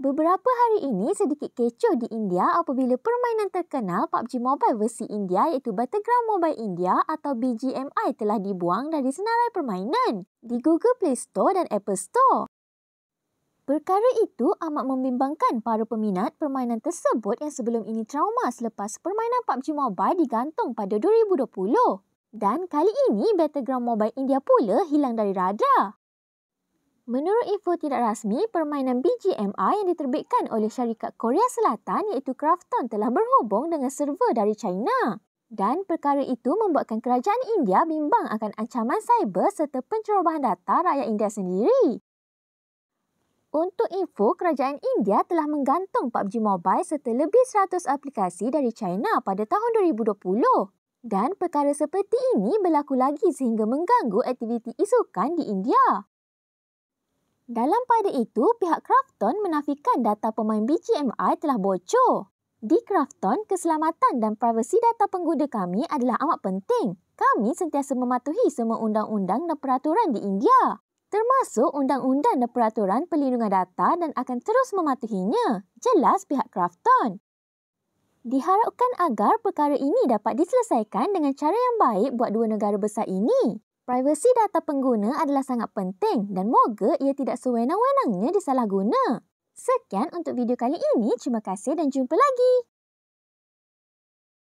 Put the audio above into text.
Beberapa hari ini sedikit kecoh di India apabila permainan terkenal PUBG Mobile versi India iaitu Battleground Mobile India atau BGMI telah dibuang dari senarai permainan di Google Play Store dan Apple Store. Perkara itu amat membimbangkan para peminat permainan tersebut yang sebelum ini trauma selepas permainan PUBG Mobile digantung pada 2020. Dan kali ini Battleground Mobile India pula hilang dari radar. Menurut info tidak rasmi, permainan BGMI yang diterbitkan oleh syarikat Korea Selatan iaitu Krafton telah berhubung dengan server dari China. Dan perkara itu membuatkan kerajaan India bimbang akan ancaman cyber serta pencerobohan data rakyat India sendiri. Untuk info, kerajaan India telah menggantung PUBG Mobile serta lebih 100 aplikasi dari China pada tahun 2020. Dan perkara seperti ini berlaku lagi sehingga mengganggu aktiviti isukan di India. Dalam pada itu, pihak Krafton menafikan data pemain BGMI telah bocor. Di Krafton, keselamatan dan privasi data pengguna kami adalah amat penting. Kami sentiasa mematuhi semua undang-undang dan peraturan di India, termasuk undang-undang dan peraturan perlindungan data dan akan terus mematuhinya, jelas pihak Krafton. Diharapkan agar perkara ini dapat diselesaikan dengan cara yang baik buat dua negara besar ini. Privasi data pengguna adalah sangat penting dan moga ia tidak sewenang-wenangnya disalahguna. Sekian untuk video kali ini. Terima kasih dan jumpa lagi.